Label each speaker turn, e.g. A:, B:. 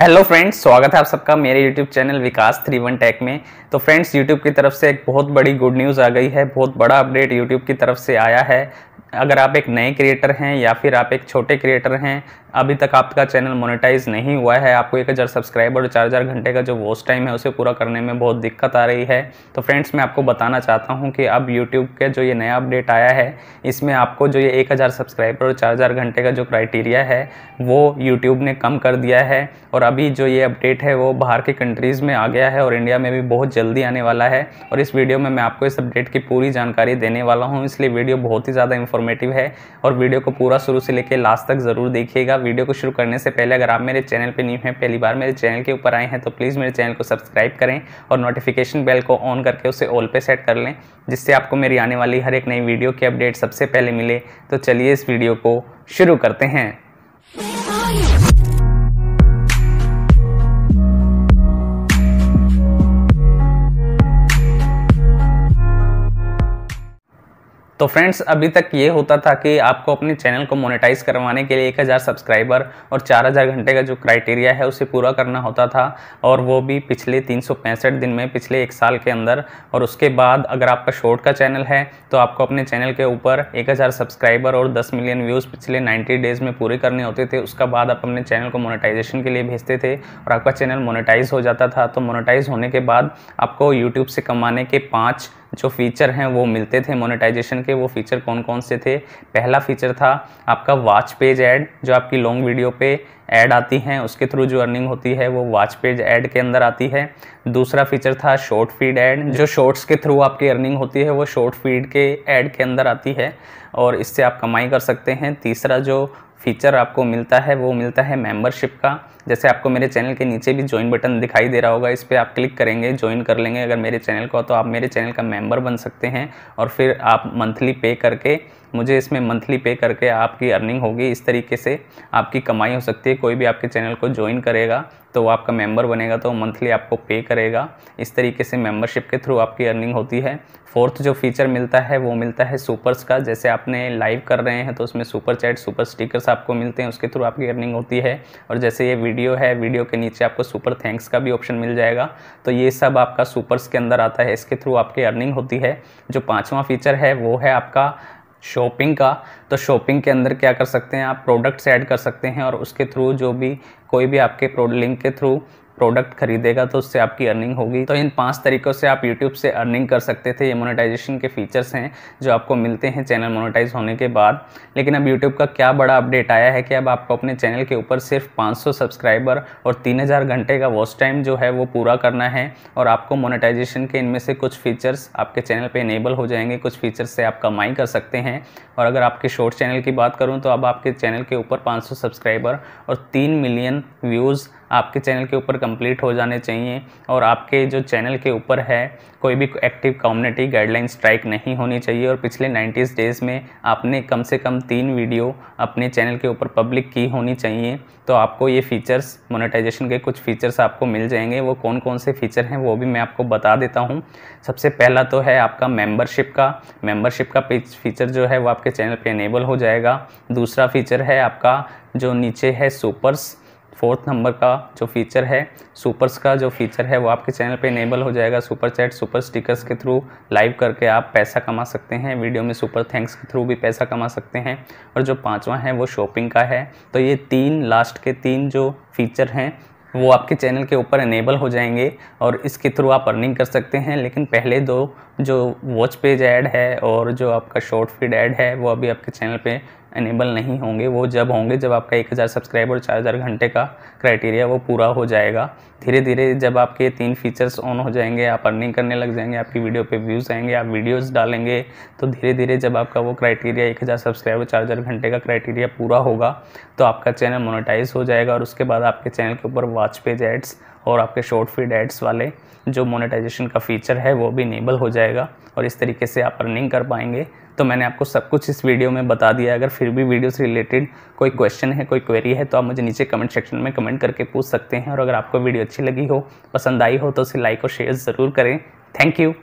A: hello friends स्वागत है आप सबका मेरे YouTube channel Vikas three one tech में तो फ्रेंड्स यूट्यूब की तरफ से एक बहुत बड़ी गुड न्यूज़ आ गई है बहुत बड़ा अपडेट यूट्यूब की तरफ से आया है अगर आप एक नए क्रिएटर हैं या फिर आप एक छोटे क्रिएटर हैं अभी तक आपका चैनल मोनेटाइज नहीं हुआ है आपको एक हज़ार सब्सक्राइब और चार हज़ार घंटे का जो वॉच टाइम है उसे पूरा करने में बहुत दिक्कत आ रही है तो फ्रेंड्स मैं आपको बताना चाहता हूँ कि अब यूट्यूब के जो ये नया अपडेट आया है इसमें आपको जो ये एक हज़ार सब्सक्राइबर और चार हज़ार घंटे का जो क्राइटेरिया है वो यूट्यूब ने कम कर दिया है और अभी जो ये अपडेट है वो बाहर के कंट्रीज़ में आ गया है और इंडिया में भी बहुत जल्दी आने वाला है और इस वीडियो में मैं आपको इस अपडेट की पूरी जानकारी देने वाला हूँ इसलिए वीडियो बहुत ही ज़्यादा इन्फॉर्मेटिव है और वीडियो को पूरा शुरू से लेकर लास्ट तक ज़रूर देखिएगा वीडियो को शुरू करने से पहले अगर आप मेरे चैनल पर न्यू हैं पहली बार मेरे चैनल के ऊपर आए हैं तो प्लीज़ मेरे चैनल को सब्सक्राइब करें और नोटिफिकेशन बेल को ऑन करके उसे ऑल पे सेट कर लें जिससे आपको मेरी आने वाली हर एक नई वीडियो की अपडेट सबसे पहले मिले तो चलिए इस वीडियो को शुरू करते हैं तो फ्रेंड्स अभी तक ये होता था कि आपको अपने चैनल को मोनेटाइज करवाने के लिए 1000 सब्सक्राइबर और 4000 घंटे का जो क्राइटेरिया है उसे पूरा करना होता था और वो भी पिछले तीन दिन में पिछले एक साल के अंदर और उसके बाद अगर आपका शॉर्ट का चैनल है तो आपको अपने चैनल के ऊपर 1000 सब्सक्राइबर और 10 मिलियन व्यूज़ पिछले 90 डेज़ में पूरे करने होते थे उसका बाद आप अपने चैनल को मोनेटाइजेशन के लिए भेजते थे और आपका चैनल मोनेटाइज हो जाता था तो मोनेटाइज होने के बाद आपको यूट्यूब से कमाने के पाँच जो फीचर हैं वो मिलते थे मोनेटाइजेशन के वो फीचर कौन कौन से थे पहला फीचर था आपका वाच पेज ऐड जो आपकी लॉन्ग वीडियो पे ऐड आती हैं उसके थ्रू जो अर्निंग होती है वो वाच पेज ऐड के अंदर आती है दूसरा फीचर था शॉर्ट फीड ऐड जो शॉर्ट्स के थ्रू आपकी अर्निंग होती है वो शॉर्ट फीड के ऐड के अंदर आती है और इससे आप कमाई कर सकते हैं तीसरा जो फीचर आपको मिलता है वो मिलता है मेंबरशिप का जैसे आपको मेरे चैनल के नीचे भी ज्वाइन बटन दिखाई दे रहा होगा इस पर आप क्लिक करेंगे ज्वाइन कर लेंगे अगर मेरे चैनल को तो आप मेरे चैनल का मेंबर बन सकते हैं और फिर आप मंथली पे करके मुझे इसमें मंथली पे करके आपकी अर्निंग होगी इस तरीके से आपकी कमाई हो सकती है कोई भी आपके चैनल को ज्वाइन करेगा तो वो आपका मेंबर बनेगा तो मंथली आपको पे करेगा इस तरीके से मेंबरशिप के थ्रू आपकी अर्निंग होती है फोर्थ जो फीचर मिलता है वो मिलता है सुपर्स का जैसे आपने लाइव कर रहे हैं तो उसमें सुपर चैट सुपर स्टिकर्स आपको मिलते हैं उसके थ्रू आपकी अर्निंग होती है और जैसे ये वीडियो है वीडियो के नीचे आपको सुपर थैंक्स का भी ऑप्शन मिल जाएगा तो ये सब आपका सुपर्स के अंदर आता है इसके थ्रू आपकी अर्निंग होती है जो पाँचवा फीचर है वो है आपका शॉपिंग का तो शॉपिंग के अंदर क्या कर सकते हैं आप प्रोडक्ट्स ऐड कर सकते हैं और उसके थ्रू जो भी कोई भी आपके लिंक के थ्रू प्रोडक्ट खरीदेगा तो उससे आपकी अर्निंग होगी तो इन पांच तरीक़ों से आप यूट्यूब से अर्निंग कर सकते थे ये मोनेटाइजेशन के फीचर्स हैं जो आपको मिलते हैं चैनल मोनेटाइज होने के बाद लेकिन अब यूट्यूब का क्या बड़ा अपडेट आया है कि अब आपको अपने चैनल के ऊपर सिर्फ 500 सब्सक्राइबर और 3000 घंटे का वॉच टाइम जो है वो पूरा करना है और आपको मोनेटाइजेशन के इनमें से कुछ फ़ीचर्स आपके चैनल पर इनेबल हो जाएंगे कुछ फ़ीचर्स से आप कमाई कर सकते हैं और अगर आपके शॉर्ट चैनल की बात करूँ तो अब आपके चैनल के ऊपर पाँच सब्सक्राइबर और तीन मिलियन व्यूज़ आपके चैनल के ऊपर कंप्लीट हो जाने चाहिए और आपके जो चैनल के ऊपर है कोई भी एक्टिव कम्युनिटी गाइडलाइन स्ट्राइक नहीं होनी चाहिए और पिछले 90 डेज़ में आपने कम से कम तीन वीडियो अपने चैनल के ऊपर पब्लिक की होनी चाहिए तो आपको ये फीचर्स मोनेटाइजेशन के कुछ फीचर्स आपको मिल जाएंगे वो कौन कौन से फीचर हैं वो भी मैं आपको बता देता हूँ सबसे पहला तो है आपका मेम्बरशिप का मेम्बरशिप का फीचर जो है वो आपके चैनल पर इनेबल हो जाएगा दूसरा फीचर है आपका जो नीचे है सुपर्स फोर्थ नंबर का जो फीचर है सुपर्स का जो फीचर है वो आपके चैनल पे इनेबल हो जाएगा सुपर चैट सुपर स्टिकर्स के थ्रू लाइव करके आप पैसा कमा सकते हैं वीडियो में सुपर थैंक्स के थ्रू भी पैसा कमा सकते हैं और जो पाँचवा है वो शॉपिंग का है तो ये तीन लास्ट के तीन जो फीचर हैं वो आपके चैनल के ऊपर इनेबल हो जाएंगे और इसके थ्रू आप अर्निंग कर सकते हैं लेकिन पहले दो जो वॉच पेज ऐड है और जो आपका शॉर्ट फीड ऐड है वो अभी आपके चैनल पे एनेबल नहीं होंगे वो जब होंगे जब आपका 1000 सब्सक्राइबर और 4000 घंटे का क्राइटेरिया वो पूरा हो जाएगा धीरे धीरे जब आपके तीन फीचर्स ऑन हो जाएंगे आप अर्निंग करने लग जाएंगे आपकी वीडियो पे व्यूज़ आएंगे आप वीडियोस डालेंगे तो धीरे धीरे जब आपका वो क्राइटेरिया हज़ार सब्सक्राइबर और हज़ार घंटे का क्राइटेरिया पूरा होगा तो आपका चैनल मोनेटाइज हो जाएगा और उसके बाद आपके चैनल के ऊपर वॉच पेज एड्स और आपके शॉर्ट फीड एड्स वाले जो मोनेटाइजेशन का फीचर है वो भी इनेबल हो जाएगा और इस तरीके से आप अर्निंग कर पाएंगे तो मैंने आपको सब कुछ इस वीडियो में बता दिया अगर फिर भी वीडियो से रिलेटेड कोई क्वेश्चन है कोई क्वेरी है तो आप मुझे नीचे कमेंट सेक्शन में कमेंट करके पूछ सकते हैं और अगर आपको वीडियो अच्छी लगी हो पसंद आई हो तो उसे लाइक और शेयर ज़रूर करें थैंक यू